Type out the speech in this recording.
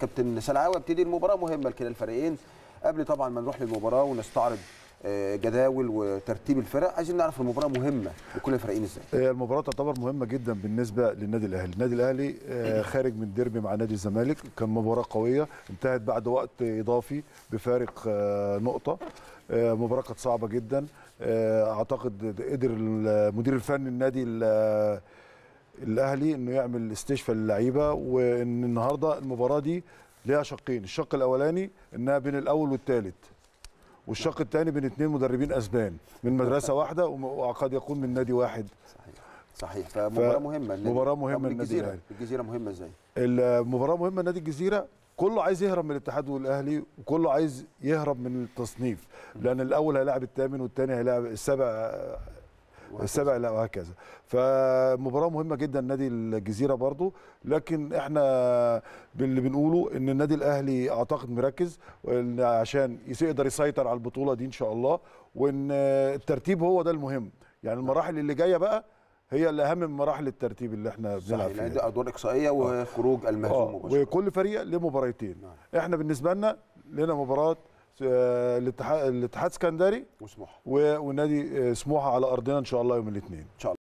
كابتن سلعاوي ابتدي المباراه مهمه لكلا الفريقين قبل طبعا ما نروح للمباراه ونستعرض آه، جداول وترتيب الفرق عايزين نعرف المباراه مهمه لكل الفريقين ازاي آه، المباراه تعتبر مهمه جدا بالنسبه للنادي الاهلي النادي الاهلي آه، خارج من ديربي مع نادي الزمالك كان مباراه قويه انتهت بعد وقت اضافي بفارق نقطه مباراه كانت صعبه جدا اعتقد قدر المدير الفني النادي الاهلي انه يعمل استشفاء للعيبه وان النهارده المباراه دي ليها شقين الشق الاولاني انها بين الاول والثالث والشق الثاني بين اثنين مدربين اسبان من مدرسه واحده وقد يكون من نادي واحد صحيح صحيح فمباراه مهمه مباراه مهمه النادي الجزيره مهمه ازاي المباراه مهمه نادي الجزيره كله عايز يهرب من الاتحاد والاهلي وكله عايز يهرب من التصنيف لان الاول هيلاعب الثامن والثاني هيلاعب السابع السبع لا وهكذا فمباراه مهمه جدا نادي الجزيره برضو لكن احنا باللي بنقوله ان النادي الاهلي اعتقد مركز عشان يقدر يسيطر على البطوله دي ان شاء الله وان الترتيب هو ده المهم يعني المراحل اللي جايه بقى هي اللي اهم من مراحل الترتيب اللي احنا بنلعب فيها يعني ادوار اقصائيه آه. وخروج المهزوم آه. مباشره وكل فريق له مباراتين نعم. احنا بالنسبه لنا لنا مباراه آه، الاتحاد الاتحاد السكندري وسموحه ونادي آه، سموحه على ارضنا ان شاء الله يوم الاثنين ان شاء الله